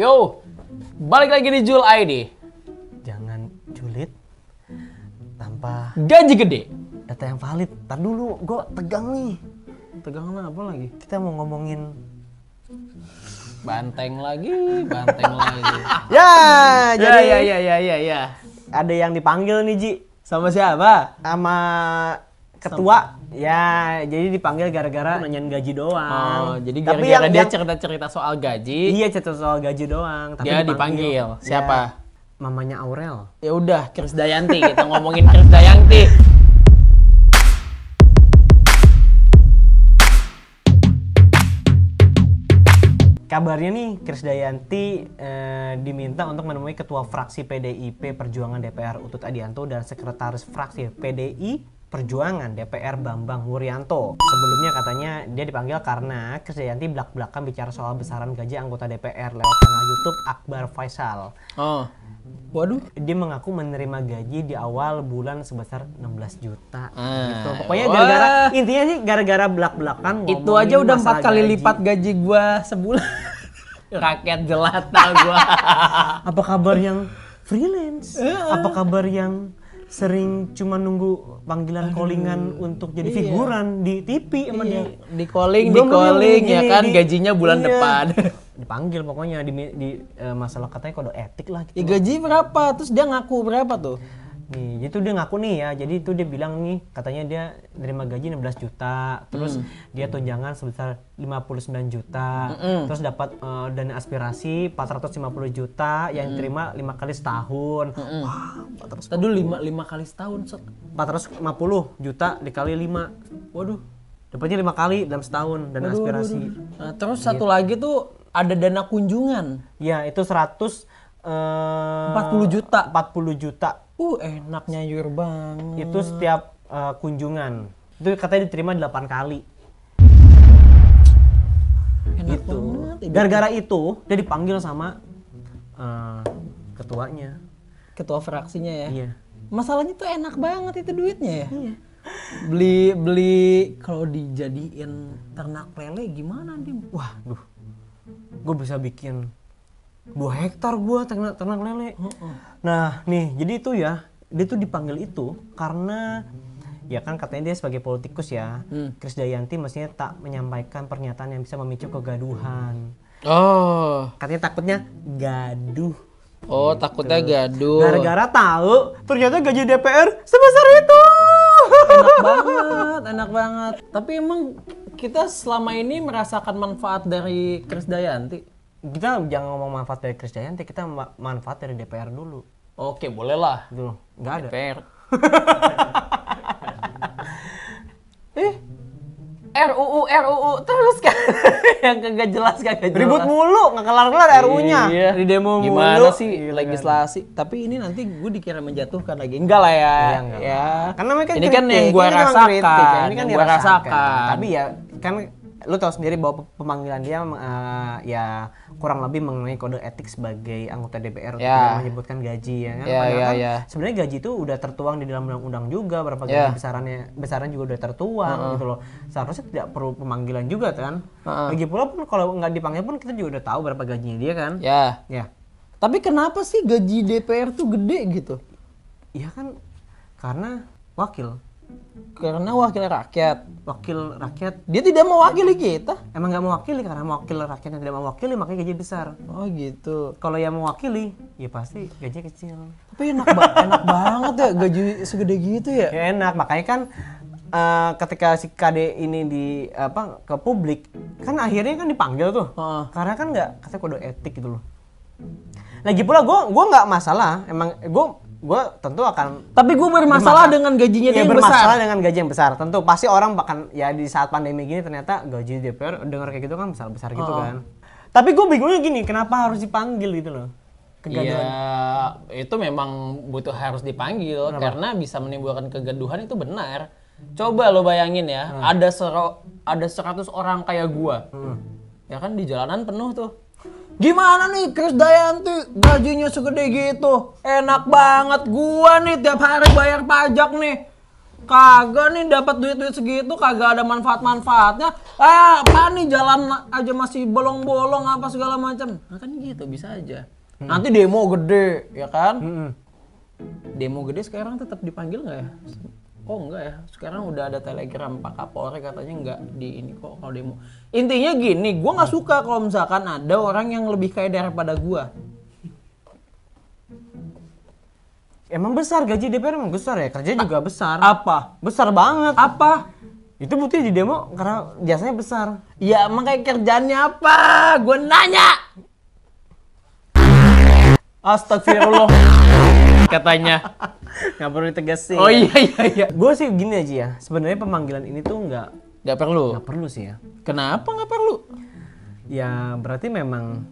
Yo, balik lagi di Jul ID. Jangan julid tanpa gaji gede. Data yang valid. Tar dulu, gue tegang nih. Tegang lah apa lagi? Kita mau ngomongin banteng lagi, banteng lagi. Ya, jadi ya, ya ya ya ya ya. Ada yang dipanggil nih Ji. Sama siapa? Sama ketua Sampai. ya jadi dipanggil gara-gara nanyain gaji doang. Oh, jadi gara-gara dia cerita-cerita soal gaji. Iya, cerita soal gaji doang, tapi dia dipanggil. dipanggil. Iya. Siapa? Ya, mamanya Aurel. Ya udah, Kris Dayanti, kita ngomongin Kris Dayanti. kabarnya nih Dayanti eh, diminta untuk menemui ketua fraksi PDIP Perjuangan DPR Utut Adianto dan sekretaris fraksi PDI Perjuangan DPR Bambang Wuryanto. Sebelumnya katanya dia dipanggil karena Krisdayanti belak-belakan bicara soal besaran gaji anggota DPR lewat kanal YouTube Akbar Faisal. Oh. Waduh. Dia mengaku menerima gaji di awal bulan sebesar 16 juta. Ah. Gitu. Pokoknya gara-gara intinya sih gara-gara belak-belakan Itu aja udah empat kali gaji. lipat gaji gua sebulan. Rakyat jelata gua. Apa kabar yang freelance? Eh, eh. Apa kabar yang sering cuma nunggu panggilan Aduh. callingan untuk jadi iya. figuran iya. di TV emang iya. di, di calling di calling ya kan di, gajinya bulan iya. depan dipanggil pokoknya di, di uh, masalah katanya kode etik lah gitu. Ya, gaji berapa terus dia ngaku berapa tuh Nih, jadi tuh dia ngaku nih ya. Jadi itu dia bilang nih katanya dia terima gaji 16 juta, terus mm. dia tunjangan sebesar 59 juta, mm -mm. terus dapat uh, dana aspirasi 450 juta yang mm. terima 5 kali setahun. Mm -mm. Wah, 450. Tadi 5 5 kali setahun, Sot. 450 juta dikali 5. Waduh. Dapatnya 5 kali dalam setahun dana waduh, aspirasi. Waduh, waduh. Nah, terus gitu. satu lagi tuh ada dana kunjungan. Ya, itu 100 uh, 40 juta. 40 juta Uh, enak nyayur banget. Itu setiap uh, kunjungan. Itu katanya diterima 8 kali. Enak gitu. banget. Gara-gara itu dia dipanggil sama uh, ketuanya. Ketua fraksinya ya. Iya. Masalahnya tuh enak banget itu duitnya ya. Iya beli beli kalau dijadiin ternak lele gimana nih? wah duh gue bisa bikin dua hektar gua ternak ternak lele nah nih jadi itu ya dia tuh dipanggil itu karena ya kan katanya dia sebagai politikus ya hmm. Dayanti mestinya tak menyampaikan pernyataan yang bisa memicu hmm. kegaduhan oh katanya takutnya gaduh oh gitu. takutnya gaduh gara-gara tahu ternyata gaji DPR sebesar itu enak banget enak banget tapi emang kita selama ini merasakan manfaat dari Dayanti kita jangan ngomong manfaat dari nanti kita ma manfaat dari DPR dulu. Oke, bolehlah. Dulu. Gitu nggak ada. DPR. eh, RUU RUU terus kan yang kagak jelas kagak jelas. Ribut mulu nggak kelar-kelar RUU-nya. Iya. Di demo Gimana mulu. Gimana sih iya, legislasi? Kan. Tapi ini nanti gue dikira menjatuhkan lagi. Enggak lah ya. Iya, enggak. Ya. Karena mereka ini kan yang gue kan rasakan, kritik, ya. ini kan yang gue rasakan. Tapi ya kan lu tahu sendiri bahwa pemanggilan dia uh, ya kurang lebih mengenai kode etik sebagai anggota DPR yeah. untuk ya. menyebutkan gaji ya kan. Yeah, Padahal yeah, kan yeah. sebenarnya gaji itu udah tertuang di dalam undang-undang juga berapa gaji yeah. besarannya besaran juga udah tertuang uh -uh. gitu loh. Seharusnya tidak perlu pemanggilan juga kan. Uh -uh. Lagi pula pun kalau nggak dipanggil pun kita juga udah tahu berapa gajinya dia kan. Ya. Yeah. Ya. Yeah. Tapi kenapa sih gaji DPR tuh gede gitu? ya kan karena wakil karena wakil rakyat wakil rakyat dia tidak mewakili kita emang nggak mewakili karena wakil rakyat yang tidak mewakili makanya gaji besar oh gitu kalau yang mewakili ya pasti gaji kecil tapi enak ba enak banget ya gaji segede gitu ya, ya enak makanya kan uh, ketika si KD ini di apa ke publik kan akhirnya kan dipanggil tuh uh. karena kan nggak katanya kode etik gitu loh lagi pula gue gue nggak masalah emang gue gue tentu akan tapi gue bermasalah dengan gajinya iya, dia ya, bermasalah dengan gaji yang besar tentu pasti orang bahkan ya di saat pandemi gini ternyata gaji DPR dengar kayak gitu kan besar besar gitu oh. kan tapi gue bingungnya gini kenapa harus dipanggil gitu loh kegaduhan ya, itu memang butuh harus dipanggil kenapa? karena bisa menimbulkan kegaduhan itu benar coba lo bayangin ya hmm. ada sero, ada 100 orang kayak gue hmm. ya kan di jalanan penuh tuh Gimana nih Chris Dayanti gajinya segede gitu? Enak banget gua nih tiap hari bayar pajak nih. Kagak nih dapat duit-duit segitu kagak ada manfaat-manfaatnya. Ah, apa nih jalan aja masih bolong-bolong apa segala macam. Nah, kan gitu bisa aja. Hmm. Nanti demo gede, ya kan? Hmm. Demo gede sekarang tetap dipanggil nggak ya? oh enggak ya sekarang udah ada telegram pak kapolri katanya enggak di ini kok kalau demo intinya gini gue nggak suka kalau misalkan ada orang yang lebih kaya daripada gue Emang besar gaji DPR emang besar ya kerja juga besar. Apa? Besar banget. Apa? Itu bukti di demo karena biasanya besar. Iya, emang kayak kerjaannya apa? Gue nanya. Astagfirullah. katanya. Nggak perlu ditegasin. Oh iya iya iya. Gue sih gini aja ya. Sebenarnya pemanggilan ini tuh nggak nggak perlu. Gak perlu sih ya. Kenapa nggak perlu? Ya berarti memang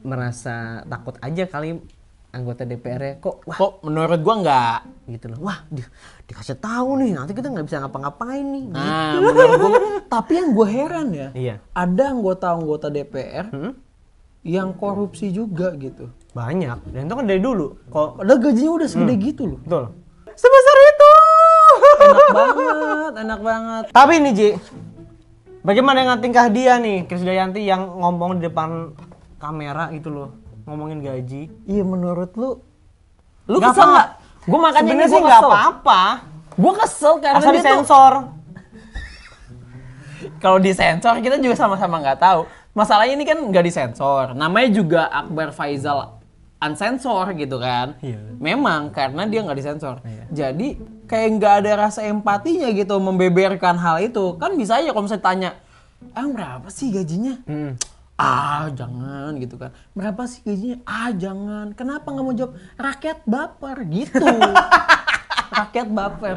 merasa takut aja kali anggota DPR ya kok wah, kok menurut gua nggak gitu loh wah di, dikasih tahu nih nanti kita nggak bisa ngapa-ngapain nih nah gitu. gua tapi yang gua heran ya iya. ada anggota anggota DPR hmm? yang korupsi juga gitu. Banyak. Dan itu kan dari dulu. Kalau gaji gajinya udah segede hmm. gitu loh. Betul. Sebesar itu. Enak banget, enak banget. Tapi ini Ji, bagaimana dengan tingkah dia nih, Dayanti yang ngomong di depan kamera gitu loh, ngomongin gaji. Iya menurut lu, lu kesel nggak? Gue makanya ini sih nggak apa-apa. Gue kesel karena Asal dia sensor. Tuh... Kalau disensor kita juga sama-sama nggak tahu masalahnya ini kan nggak disensor. Namanya juga Akbar Faizal unsensor gitu kan. Iya. Memang karena dia nggak disensor. Iya. Jadi kayak nggak ada rasa empatinya gitu membeberkan hal itu. Kan bisa aja kalau misalnya tanya, ah berapa sih gajinya? Hmm. Ah jangan gitu kan. Berapa sih gajinya? Ah jangan. Kenapa nggak mau jawab? Rakyat baper gitu. Rakyat baper.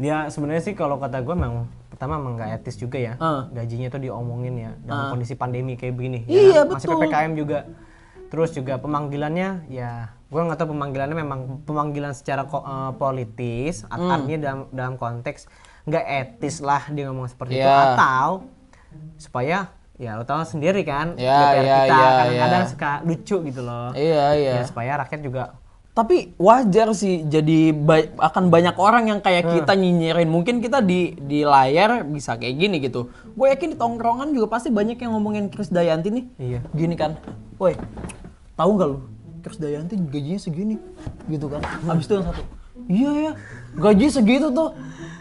Ya sebenarnya sih kalau kata gue memang pertama emang nggak etis juga ya uh. gajinya tuh diomongin ya dalam uh. kondisi pandemi kayak begini ya, iya, ya, betul. masih ppkm juga terus juga pemanggilannya ya gue nggak tahu pemanggilannya memang pemanggilan secara uh, politis hmm. artinya dalam dalam konteks nggak etis lah dia ngomong seperti yeah. itu iya. atau supaya ya lo tau sendiri kan yeah, DPR yeah, kita iya, kadang-kadang yeah. yeah. suka lucu gitu loh yeah, yeah. ya, supaya rakyat juga tapi wajar sih jadi ba akan banyak orang yang kayak hmm. kita nyinyirin mungkin kita di di layar bisa kayak gini gitu gue yakin di tongkrongan juga pasti banyak yang ngomongin Chris Dayanti nih iya. gini kan woi tahu nggak lu Chris Dayanti gajinya segini gitu kan habis itu yang satu iya ya gaji segitu tuh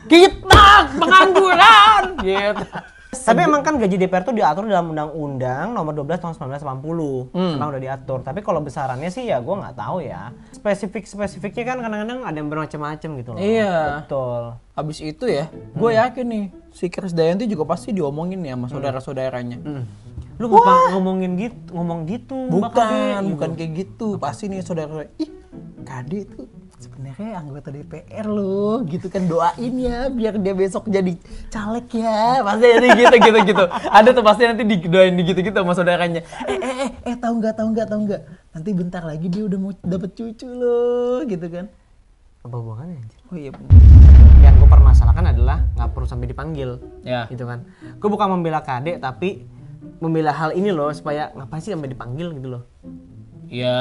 kita pengangguran gitu tapi emang kan gaji DPR tuh diatur dalam Undang-Undang Nomor 12 Tahun 1980. Hmm. Emang udah diatur. Tapi kalau besarannya sih ya gue nggak tahu ya. Spesifik spesifiknya kan kadang-kadang ada yang bermacam-macam gitu loh. Iya. Betul. Abis itu ya, gue hmm. yakin nih si Chris Dayanti juga pasti diomongin ya sama hmm. saudara-saudaranya. Hmm. Lu Wah. ngomongin gitu, ngomong gitu. Bukan, bukan gitu. kayak gitu. Pasti nih saudara, ih Kade itu sebenarnya anggota DPR lo gitu kan doain ya biar dia besok jadi caleg ya pasti ada gitu gitu gitu ada tuh pasti nanti didoain gitu gitu sama saudaranya eh eh eh, eh tahu nggak tahu nggak tahu nggak nanti bentar lagi dia udah mau dapet cucu lo gitu kan apa hubungannya anjir oh iya yang gue permasalahkan adalah nggak perlu sampai dipanggil ya gitu kan gue bukan membela kadek tapi membela hal ini loh supaya ngapain sih sampai dipanggil gitu loh Ya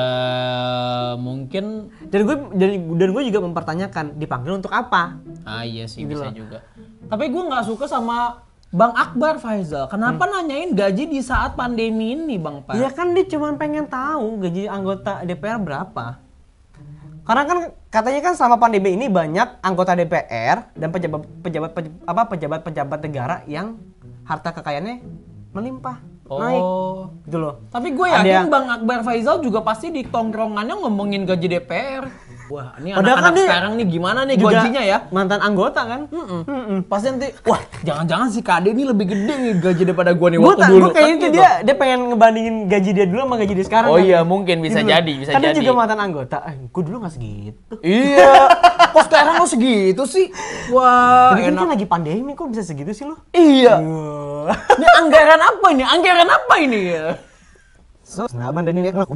mungkin. Dan gue dan, dan gue juga mempertanyakan dipanggil untuk apa? Ah iya sih gitu bisa juga. Tapi gue nggak suka sama Bang Akbar Faizal, kenapa hmm. nanyain gaji di saat pandemi ini Bang Pak? Ya kan dia cuma pengen tahu gaji anggota DPR berapa. Karena kan katanya kan selama pandemi ini banyak anggota DPR dan pejabat pejabat, pejabat apa pejabat pejabat negara yang harta kekayaannya melimpah oh. naik gitu loh. Tapi gue yakin Bang Akbar Faisal juga pasti di tongkrongannya ngomongin gaji DPR. Wah, ini anak-anak kan sekarang nih gimana nih gajinya ya? Mantan anggota kan? Mm -mm. Mm -mm. Pasti nanti, wah, jangan-jangan si KD ini lebih gede nih gaji daripada gua nih waktu dulu. Gua kayaknya kan, itu dia dia pengen ngebandingin gaji dia dulu sama gaji dia sekarang. Oh kan? iya, mungkin bisa gitu. jadi, bisa kan jadi. Dia juga mantan anggota. Eh, gua dulu nggak segitu. Iya. kok sekarang lo segitu sih? Wah, Tapi kan enak. kan lagi pandemi kok bisa segitu sih lo? Iya. ini anggaran apa ini? Anggaran apa ini ya? So, nah, mandanin ya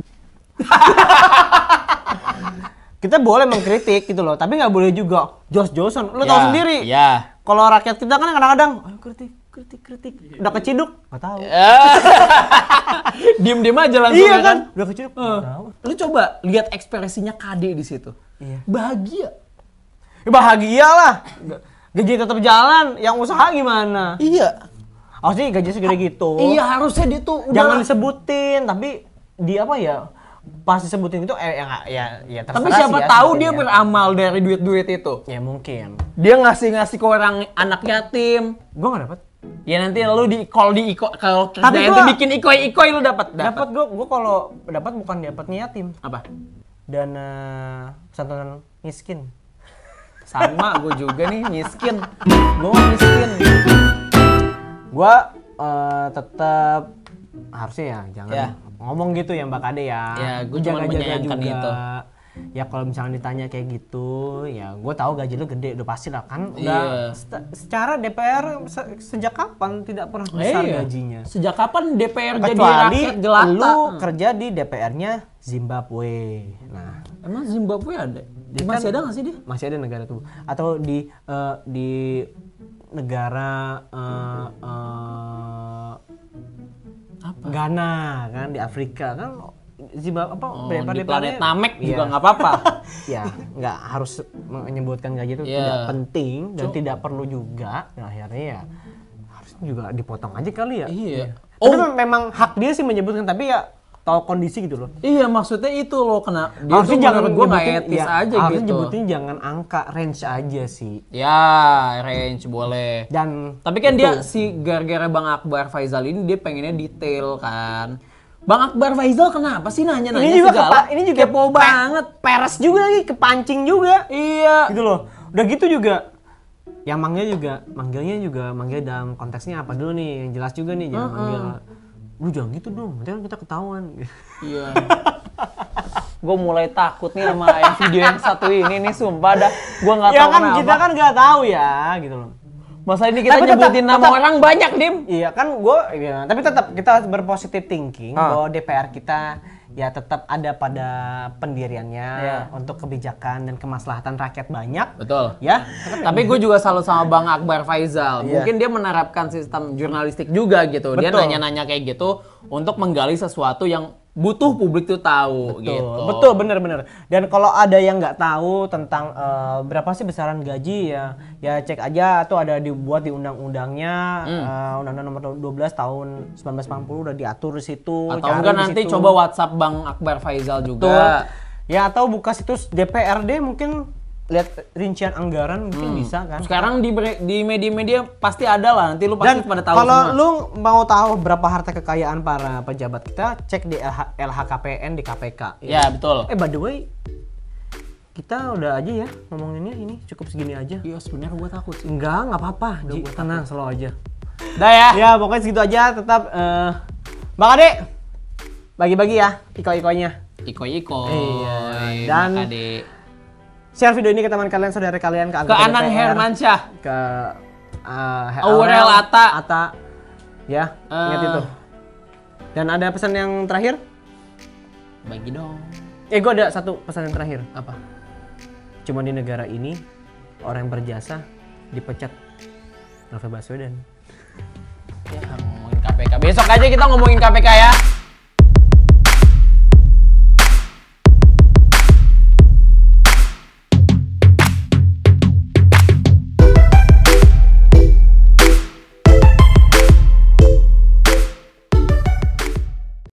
kita boleh mengkritik gitu loh, tapi nggak boleh juga jos-josan. Lo yeah, tahu ya, sendiri. Iya. Kalau rakyat kita kan kadang-kadang kritik kritik kritik udah keciduk nggak tahu diem diem aja langsung iya ya kan? kan udah keciduk uh. tahu lu coba lihat ekspresinya KD di situ iya. bahagia ya, bahagia lah gaji tetap jalan yang usaha gimana iya harusnya gaji segede gitu iya harusnya dia tuh udah jangan disebutin tapi di apa ya pas disebutin itu eh, ya ya ya Tapi siapa ya, tahu dia ya. beramal dari duit-duit itu. Ya mungkin. Dia ngasih-ngasih ke orang anak yatim. Gua gak dapat. Ya nanti lu di call di iko kalau Tapi gua, itu bikin iko iko lu dapat. Dapat gua gua kalau dapat bukan dapat yatim. Apa? Dana eh, santunan miskin. Sama gue juga nih miskin. Gue miskin. Gue uh, tetap harusnya ya jangan ya. ngomong gitu ya Mbak Kade ya. Ya, gue jangan menyayangkan juga. itu. Ya kalau misalnya ditanya kayak gitu, ya gue tahu gaji lu gede udah pasti lah kan. Udah yeah. se secara DPR se sejak kapan tidak pernah eh, besar eh, iya. gajinya? Sejak kapan DPR Kecuali jadi rakyat jelata? Lu kerja di DPR-nya Zimbabwe. Nah, emang Zimbabwe ada? Di kan masih kan, ada nggak sih dia? Masih ada negara tuh. Atau di uh, di negara uh, uh, apa? Ghana kan di Afrika kan Zimbabwe apa oh, di planet Namek juga iya. nggak apa-apa. ya, nggak harus menyebutkan kayak gitu yeah. tidak penting dan Cuk. tidak perlu juga. Nah, akhirnya ya harus juga dipotong aja kali ya. Iya. Yeah. Oh, Tapi memang hak dia sih menyebutkan tapi ya tahu kondisi gitu loh. Iya maksudnya itu loh kena. Dia harusnya jangan gue nggak etis ya, aja harusnya gitu. jemputin jangan angka range aja sih. Ya range boleh. Dan tapi kan itu. dia si gara-gara Bang Akbar Faizal ini dia pengennya detail kan. Bang Akbar Faizal kenapa sih nanya-nanya ini juga segala? Kepa, ini juga kepo pe banget. Peres juga lagi, kepancing juga. Iya. Gitu loh. Udah gitu juga yang manggil juga manggilnya juga manggil dalam konteksnya apa dulu nih yang jelas juga nih jangan uh -uh. manggil lu jangan gitu dong nanti kan kita ketahuan iya gue mulai takut nih sama yang video yang satu ini nih sumpah dah gue nggak ya tahu kan kita kan nggak tahu ya gitu loh Masa ini kita tapi nyebutin tetap, nama tetap, orang banyak, Dim. Iya kan gue, iya. tapi tetap kita harus berpositif thinking ah. bahwa DPR kita ya tetap ada pada pendiriannya ya. untuk kebijakan dan kemaslahatan rakyat banyak. Betul. Ya. tapi gue juga salut sama Bang Akbar Faizal. Ya. Mungkin dia menerapkan sistem jurnalistik juga gitu. Betul. Dia nanya-nanya kayak gitu untuk menggali sesuatu yang butuh publik tuh tahu betul, gitu. Betul, bener-bener. Dan kalau ada yang nggak tahu tentang uh, berapa sih besaran gaji ya, ya cek aja tuh ada dibuat di undang-undangnya, hmm. uh, undang-undang nomor 12 tahun 1990 udah diatur di situ. Atau enggak nanti coba WhatsApp Bang Akbar Faizal juga. Ya atau buka situs DPRD mungkin lihat rincian anggaran mungkin hmm. bisa kan. Sekarang di di media-media pasti ada lah nanti lu pasti Dan pada tahu kalau lu mau tahu berapa harta kekayaan para pejabat kita cek di LH, LHKPN di KPK. Ya, ya betul. Eh by the way kita udah aja ya ngomonginnya ini cukup segini aja. Iya sebenarnya gue takut sih. Enggak nggak apa-apa. tenang selalu aja. dah ya. Ya pokoknya segitu aja tetap uh, eh, Bang Ade bagi-bagi ya iko-ikonya. Iko-iko. Iya. Dan share video ini ke teman kalian, saudara kalian, ke, ke Anang Hermansyah, ke uh, Aurel Ata, Ata, ya, uh, ingat eh. itu. Dan ada pesan yang terakhir? Bagi dong. Eh, gue ada satu pesan yang terakhir. Apa? Cuma di negara ini orang yang berjasa dipecat. Novel Baswedan. Ya, ngomongin KPK. Besok aja kita ngomongin KPK ya.